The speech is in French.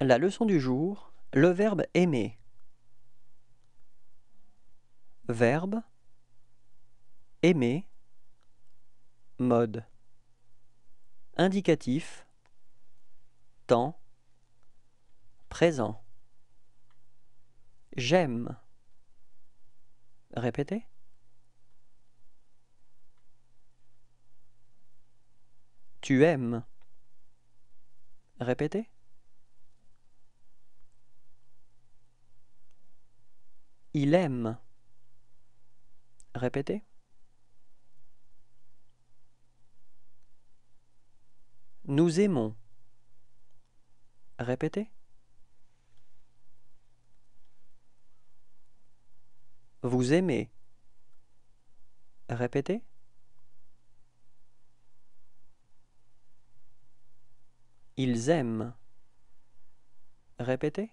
La leçon du jour, le verbe aimer. Verbe aimer mode indicatif temps présent J'aime. Répétez. Tu aimes. Répétez. Il aime. Répétez. Nous aimons. Répétez. Vous aimez. Répétez. Ils aiment. Répétez.